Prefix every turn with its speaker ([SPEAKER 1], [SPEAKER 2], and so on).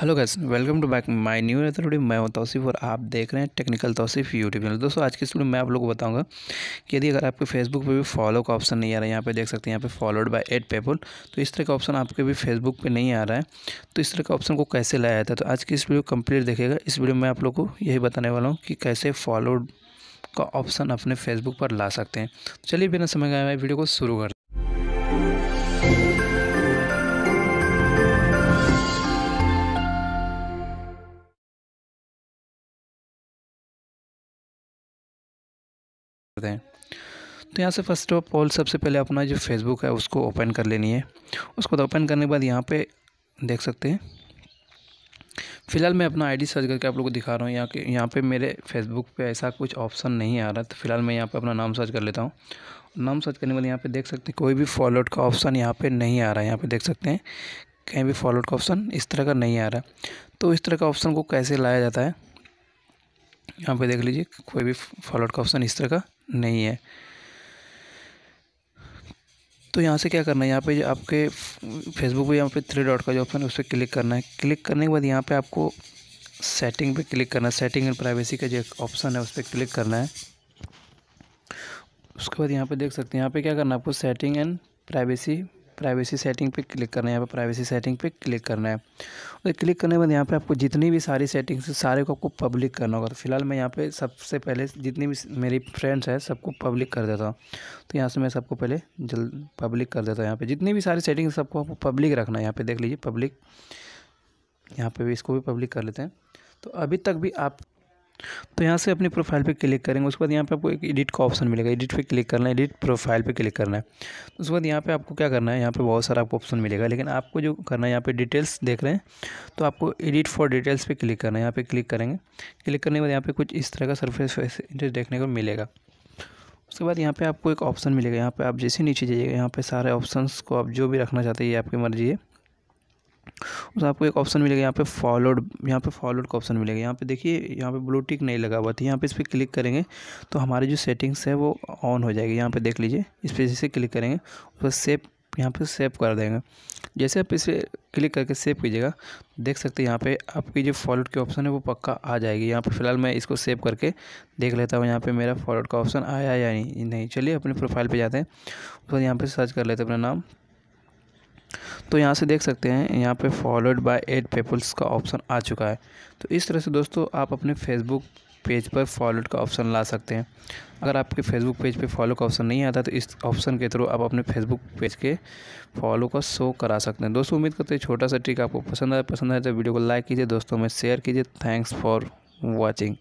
[SPEAKER 1] hello guys welcome to back my new एथोडी मैं हूं तौसीफ और आप देख रहे हैं टेक्निकल तौसीफ यूट्यूब चैनल दोस्तों आज की स्टूडियो मैं आप लोग को बताऊंगा कि यदि अगर आपके फेसबुक पे भी फॉलो का ऑप्शन नहीं आ रहा है यहाँ पे देख सकते हैं यहाँ पे फॉलोड बाय एट पेपल तो इस तरह का ऑप्शन आपके भी फेसबुक पर नहीं आ रहा है तो इस तरह का ऑप्शन को कैसे लाया जाता है तो आज की इस वीडियो कम्प्लीट देखेगा इस वीडियो में आप लोग को यही बताने वाला हूँ कि कैसे फॉलोड का ऑप्शन अपने फेसबुक पर ला सकते हैं तो चलिए बिना समय गए वीडियो को शुरू कर करते हैं तो यहाँ से फर्स्ट ऑफ ऑल सबसे पहले अपना जो फेसबुक है उसको ओपन कर लेनी है उसको ओपन तो करने के बाद यहाँ पे देख सकते हैं फ़िलहाल मैं अपना आईडी सर्च करके आप लोगों को दिखा रहा हूँ यहाँ के यहाँ पे मेरे फेसबुक पे ऐसा कुछ ऑप्शन नहीं आ रहा तो फिलहाल मैं यहाँ पे अपना नाम सर्च कर लेता हूँ नाम सर्च करने के बाद यहाँ पर देख सकते हैं कोई भी फॉलोड का ऑप्शन यहाँ पर नहीं आ रहा है यहाँ पर देख सकते हैं कहीं भी फॉलोड का ऑप्शन इस तरह का नहीं आ रहा तो इस तरह का ऑप्शन को कैसे लाया जाता है यहाँ पर देख लीजिए कोई भी फॉलोड का ऑप्शन इस तरह का नहीं है तो यहाँ से क्या करना है यहाँ पे आपके फेसबुक पे यहाँ पे थ्री डॉट का जो ऑप्शन है उस पर क्लिक करना है क्लिक करने के बाद यहाँ पे आपको सेटिंग पे क्लिक करना है सेटिंग एंड प्राइवेसी का जो ऑप्शन है उस पर क्लिक करना है उसके बाद यहाँ पे देख सकते हैं यहाँ पे क्या करना है आपको setting and privacy privacy setting पे क्लिक करना है यहाँ पर प्राइवेसी सेटिंग पे क्लिक करना है और क्लिक करने के बाद यहाँ पे आपको जितनी भी सारी सेटिंग्स सारे को आपको पब्लिक करना होगा तो फिलहाल मैं यहाँ पे सबसे पहले जितनी भी मेरी फ्रेंड्स है सबको पब्लिक कर देता हूँ तो यहाँ से मैं सबको पहले जल्द पब्लिक कर देता हूँ यहाँ पर जितनी भी सारी सेटिंग सबको आपको पब्लिक रखना है यहाँ पर देख लीजिए पब्लिक यहाँ पर भी इसको भी पब्लिक कर लेते हैं तो अभी तक भी आप तो यहाँ से अपनी प्रोफाइल पे क्लिक करेंगे उसके बाद यहाँ पे आपको एक एडिट का ऑप्शन मिलेगा एडिट पे क्लिक करना है एडिट प्रोफाइल पे क्लिक करना है तो उसके बाद यहाँ पे आपको क्या करना है यहाँ पे बहुत सारा आपको ऑप्शन मिलेगा लेकिन आपको जो करना है यहाँ पे डिटेल्स देख रहे हैं तो आपको एडिट फॉर डिटेल्स पर क्लिक करना है यहाँ पे क्लिक करेंगे क्लिक करने के बाद यहाँ पे कुछ इस तरह का सरफेस इंटरेस्ट देखने को मिलेगा उसके बाद यहाँ पे आपको एक ऑप्शन मिलेगा यहाँ पर आप जैसे नीचे जाइएगा यहाँ पर सारे ऑप्शन को आप जो भी रखना चाहते हैं ये आपकी मर्जी है उस आपको एक ऑप्शन मिलेगा यहाँ पे फॉलोड यहाँ पे फॉलोड का ऑप्शन मिलेगा यहाँ पे देखिए यहाँ पे ब्लू टिक नहीं लगा हुआ था यहाँ पे इस पर क्लिक करेंगे तो हमारी जो सेटिंग्स है वो ऑन हो जाएगी यहाँ पे देख लीजिए इस पर जैसे क्लिक करेंगे उस पर सेव यहाँ पे सेव कर देंगे जैसे आप इस पर क्लिक करके सेव कीजिएगा देख सकते हैं यहाँ पे आपकी जो फॉलोड की ऑप्शन है वो पक्का आ जाएगी यहाँ पे फिलहाल मैं इसको सेव करके देख लेता हूँ यहाँ पे मेरा फॉलोड का ऑप्शन आया या नहीं नहीं चलिए अपने प्रोफाइल पे जाते हैं उसके बाद यहाँ पे सर्च कर लेते हैं अपना नाम तो यहाँ से देख सकते हैं यहाँ पे फॉलोड बाय एट पीपल्स का ऑप्शन आ चुका है तो इस तरह से दोस्तों आप अपने फेसबुक पेज पर फॉलोड का ऑप्शन ला सकते हैं अगर आपके फेसबुक पेज पे फॉलो का ऑप्शन नहीं आता तो इस ऑप्शन के थ्रू आप अपने फेसबुक पेज के फॉलो का शो करा सकते हैं दोस्तों उम्मीद करते हैं छोटा सा ट्रिक आपको पसंद आया पसंद आया तो वीडियो को लाइक कीजिए दोस्तों में शेयर कीजिए थैंक्स फॉर वॉचिंग